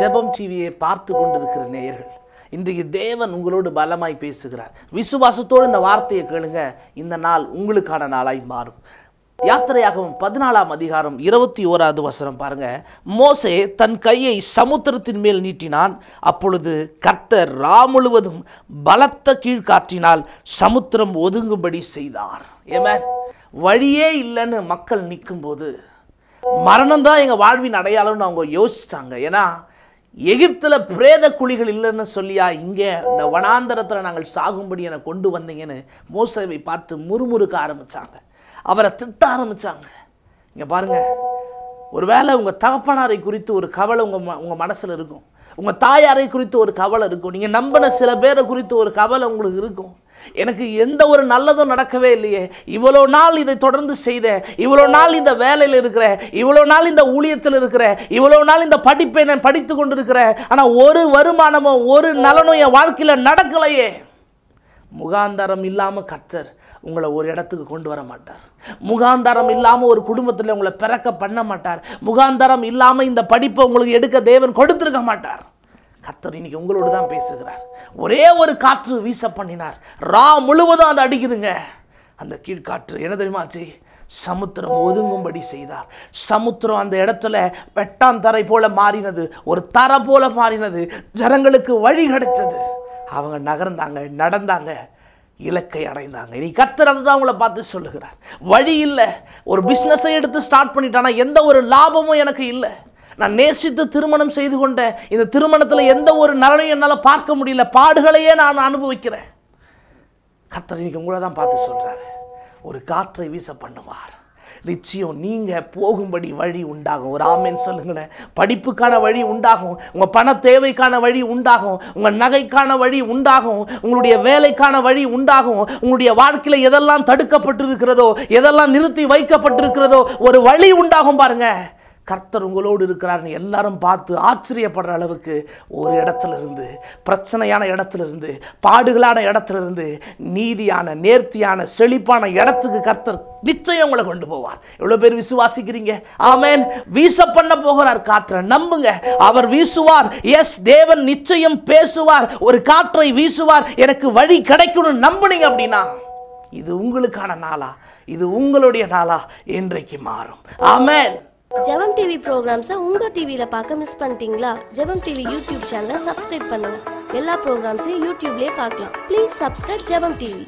ஜெபம் டிவியை பார்த்து கொண்டிருக்கிற நேயர்கள் இன்றைக்கு தேவன் உங்களோடு பலமாய் பேசுகிறார் விசுவாசத்தோடு இந்த வார்த்தையை கேளுங்க இந்த நாள் உங்களுக்கான நாளாய் மாறும் யாத்திரையாகவும் பதினாலாம் அதிகாரம் இருபத்தி ஓராவது வசனம் பாருங்க மோசே தன் கையை சமுத்திரத்தின் மேல் நீட்டினான் அப்பொழுது கர்த்தர் ரா முழுவதும் பலத்த கீழ்காற்றினால் சமுத்திரம் ஒதுங்கும்படி செய்தார் ஏமே வழியே இல்லைன்னு மக்கள் நிற்கும்போது மரணம் தான் எங்கள் வாழ்வின் அடையாளம்னு அவங்க யோசிச்சிட்டாங்க ஏன்னா எகிப்தில் பிரேத குழிகள் இல்லைன்னு சொல்லியா இங்கே இந்த வனாந்தரத்தில் நாங்கள் சாகும்படி என கொண்டு வந்தீங்கன்னு மோசவை பார்த்து முறுமுறுக்க ஆரம்பித்தாங்க அவரை திட்ட ஆரம்பித்தாங்க இங்கே பாருங்கள் ஒருவேளை உங்கள் தகப்பனாரை குறித்து ஒரு கவலை உங்கள் ம உங்கள் மனசில் இருக்கும் உங்கள் தாயாரை குறித்து ஒரு கவலை இருக்கும் நீங்கள் நம்பின சில பேரை குறித்து ஒரு கவலை உங்களுக்கு இருக்கும் எனக்கு எந்த ஒரு நல்லதும் நடக்கவே இல்லையே இவ்வளோ நாள் இதை தொடர்ந்து செய்த இவ்வளோ நாள் இந்த வேலையில் இருக்கிற இவ்வளோ நாள் இந்த ஊழியத்தில் இருக்கிற இவ்வளோ நாள் இந்த படிப்பை நான் படித்து கொண்டிருக்கிறேன் ஆனால் ஒரு வருமானமோ ஒரு நலனும் என் வாழ்க்கையில் நடக்கலையே முகாந்தரம் இல்லாமல் கர்த்தர் உங்களை ஒரு இடத்துக்கு கொண்டு வர மாட்டார் முகாந்தரம் இல்லாமல் ஒரு குடும்பத்தில் உங்களை பிறக்க பண்ண மாட்டார் முகாந்தரம் இல்லாமல் இந்த படிப்பை உங்களுக்கு எடுக்க தேவன் கொடுத்துருக்க மாட்டார் கர்த்தர் இன்னைக்கு உங்களோடு தான் பேசுகிறார் ஒரே ஒரு காற்று வீச பண்ணினார் ரா முழுவதும் அதை அடிக்குதுங்க அந்த கீழ்காற்று என்ன தெரியுமாச்சு சமுத்திரம் ஒதுங்கும்படி செய்தார் சமுத்திரம் அந்த இடத்துல வெட்டாந்தரை போல மாறினது ஒரு தர போல மாறினது ஜனங்களுக்கு வழி கிடைத்தது அவங்க நகர்ந்தாங்க நடந்தாங்க இலக்கை அடைந்தாங்க நீ கத்தர் தான் அவங்கள பார்த்து சொல்லுகிறார் வழி இல்லை ஒரு பிஸ்னஸை எடுத்து ஸ்டார்ட் பண்ணிட்டானா எந்த ஒரு லாபமும் எனக்கு இல்லை நான் நேசித்து திருமணம் செய்து கொண்ட இந்த திருமணத்தில் எந்த ஒரு நலனையும் என்னால் பார்க்க முடியல பாடுகளையே நான் அனுபவிக்கிறேன் கத்தர் உங்களை தான் பார்த்து சொல்கிறாரு ஒரு காற்றை வீச பண்ணுவார் நிச்சயம் நீங்கள் போகும்படி வழி உண்டாகும் ஒரு ஆமேன் சொல்லுங்களேன் படிப்புக்கான வழி உண்டாகும் உங்கள் பண தேவைக்கான வழி உண்டாகும் உங்கள் நகைக்கான வழி உண்டாகும் உங்களுடைய வேலைக்கான வழி உண்டாகும் உங்களுடைய வாழ்க்கையில் எதெல்லாம் தடுக்கப்பட்டிருக்கிறதோ எதெல்லாம் நிறுத்தி வைக்கப்பட்டிருக்கிறதோ ஒரு வழி உண்டாகும் பாருங்கள் கர்த்தர் உங்களோடு இருக்கிறார்னு எல்லாரும் பார்த்து ஆச்சரியப்படுற அளவுக்கு ஒரு இடத்துல இருந்து பிரச்சனையான இடத்துல இருந்து பாடுகளான இடத்துல இருந்து நீதியான நேர்த்தியான செழிப்பான இடத்துக்கு கர்த்தர் நிச்சயம் உங்களை கொண்டு போவார் எவ்வளோ பேர் விசுவாசிக்கிறீங்க ஆமேன் வீச பண்ண போகிறார் காற்றை நம்புங்க அவர் வீசுவார் எஸ் தேவன் நிச்சயம் பேசுவார் ஒரு காற்றை வீசுவார் எனக்கு வழி கிடைக்கணும்னு நம்புனீங்க அப்படின்னா இது உங்களுக்கான நாளா இது உங்களுடைய நாளா என்றைக்கு மாறும் ஆமேன் ஜெபம் டிவி ப்ரோக்ராம்ஸை உங்க டிவியில் பார்க்க மிஸ் பண்ணிட்டீங்களா ஜெபம் டிவி யூடியூப் சேனலை சப்ஸ்கிரைப் பண்ணுங்க எல்லா ப்ரோக்ராம்ஸையும் யூடியூப்லேயே பார்க்கலாம் ப்ளீஸ் சப்ஸ்கிரைப் ஜவம் டிவி